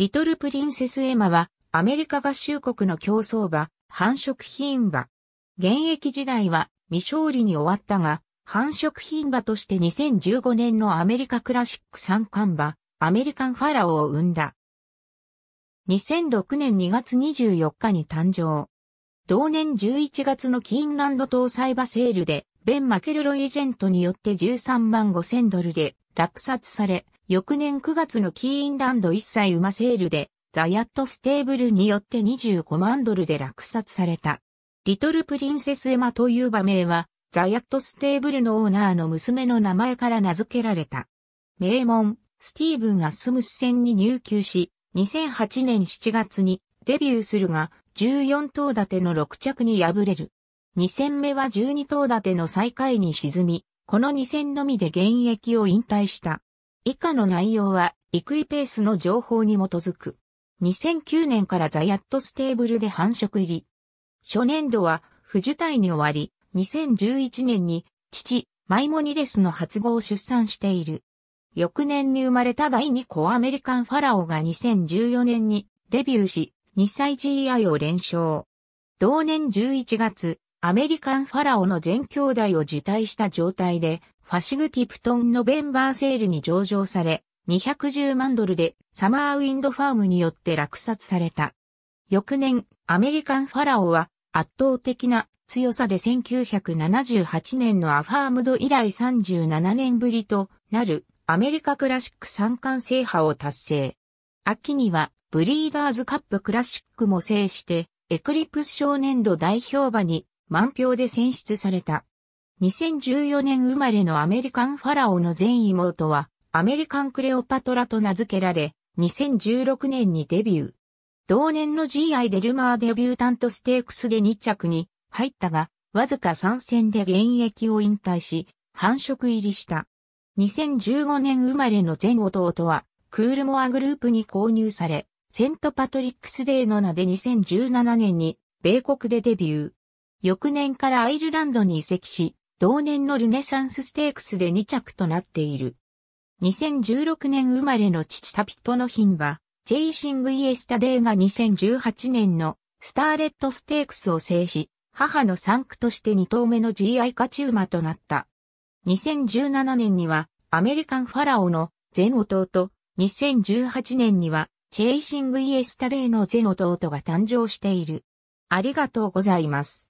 リトルプリンセスエマは、アメリカ合衆国の競争馬、繁殖品馬。現役時代は未勝利に終わったが、繁殖品馬として2015年のアメリカクラシック三冠馬、アメリカンファラオを生んだ。2006年2月24日に誕生。同年11月のキーンランド搭載馬セールで、ベン・マケルロイジェントによって13万5千ドルで落札され、翌年9月のキーンランド一切馬セールで、ザヤットステーブルによって25万ドルで落札された。リトルプリンセスエマという馬名は、ザヤットステーブルのオーナーの娘の名前から名付けられた。名門、スティーブン・アスムス戦に入球し、2008年7月にデビューするが、14頭立ての6着に敗れる。2戦目は12頭立ての最下位に沈み、この2戦のみで現役を引退した。以下の内容は、イクイペースの情報に基づく。2009年からザヤットステーブルで繁殖入り。初年度は、不受胎に終わり、2011年に、父、マイモニデスの発語を出産している。翌年に生まれた第2子アメリカンファラオが2014年にデビューし、2歳 GI を連勝。同年11月、アメリカンファラオの全兄弟を受胎した状態で、ファシグティプトンのベンバーセールに上場され、210万ドルでサマーウィンドファームによって落札された。翌年、アメリカンファラオは圧倒的な強さで1978年のアファームド以来37年ぶりとなるアメリカクラシック三冠制覇を達成。秋にはブリーダーズカップクラシックも制してエクリプス少年度代表馬に満票で選出された。2014年生まれのアメリカンファラオの前妹は、アメリカンクレオパトラと名付けられ、2016年にデビュー。同年の GI デルマーデビュータントステークスで2着に入ったが、わずか3戦で現役を引退し、繁殖入りした。2015年生まれの前弟は、クールモアグループに購入され、セントパトリックスデーの名で2017年に、米国でデビュー。翌年からアイルランドに移籍し、同年のルネサンスステークスで2着となっている。2016年生まれの父タピットの品は、チェイシングイエスタデーが2018年のスターレットステークスを制し、母の産区として2頭目の GI 勝ち馬となった。2017年にはアメリカンファラオの全弟、2018年にはチェイシングイエスタデーの全弟が誕生している。ありがとうございます。